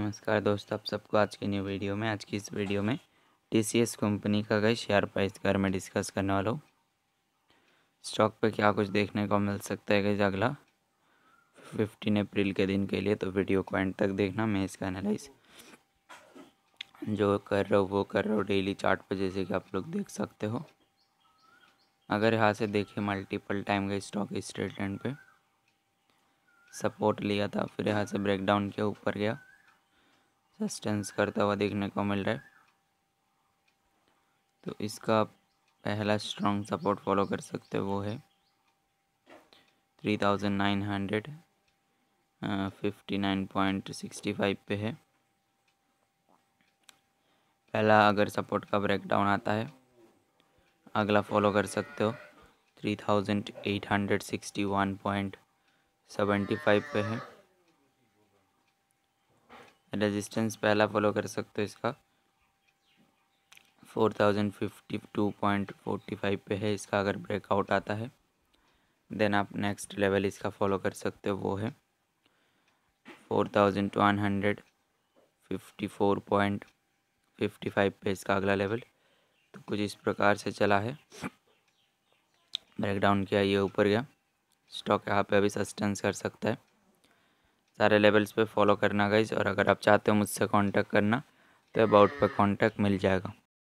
नमस्कार दोस्तों आप सबको आज की न्यू वीडियो में आज की इस वीडियो में टीसीएस कंपनी का गई शेयर प्राइस के बारे में डिस्कस करने वाला हूँ स्टॉक पे क्या कुछ देखने को मिल सकता है गई अगला फिफ्टीन अप्रैल के दिन के लिए तो वीडियो को एंड तक देखना मैं इसका एनालाइज जो कर रहा हूँ वो कर रहा हूँ डेली चार्ट पर जैसे कि आप लोग देख सकते हो अगर यहाँ से देखें मल्टीपल टाइम गए स्टॉक स्ट्रेट एंड पे सपोर्ट लिया था फिर यहाँ से ब्रेकडाउन के ऊपर गया सस्टेंस करता हुआ देखने को मिल रहा है तो इसका पहला स्ट्रॉन्ग सपोर्ट फॉलो कर सकते हो वो है three thousand nine hundred fifty nine point sixty five पे है पहला अगर सपोर्ट का ब्रेकडाउन आता है अगला फॉलो कर सकते हो three thousand eight hundred sixty one point seventy five पे है रेजिस्टेंस पहला फॉलो कर सकते हो इसका four thousand fifty two point forty five पे है इसका अगर ब्रेकआउट आता है देन आप नेक्स्ट लेवल इसका फॉलो कर सकते हो वो है four thousand one hundred fifty four point fifty five पे इसका अगला लेवल तो कुछ इस प्रकार से चला है ब्रेकडाउन किया ये ऊपर गया स्टॉक यहाँ पे अभी सस्टेंस कर सकता है सारे लेवल्स पे फॉलो करना गाइज और अगर आप चाहते हो मुझसे कांटेक्ट करना तो अबाउट पे कांटेक्ट मिल जाएगा